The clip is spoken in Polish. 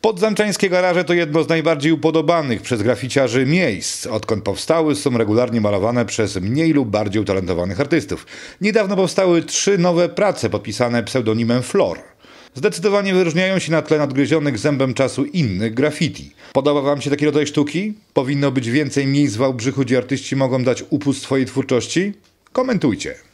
Podzamczańskie garaże to jedno z najbardziej upodobanych przez graficiarzy miejsc. Odkąd powstały, są regularnie malowane przez mniej lub bardziej utalentowanych artystów. Niedawno powstały trzy nowe prace podpisane pseudonimem Flor. Zdecydowanie wyróżniają się na tle nadgryzionych zębem czasu innych graffiti. Podoba Wam się taki rodzaj sztuki? Powinno być więcej miejsc w Wałbrzychu, gdzie artyści mogą dać upust swojej twórczości? Komentujcie.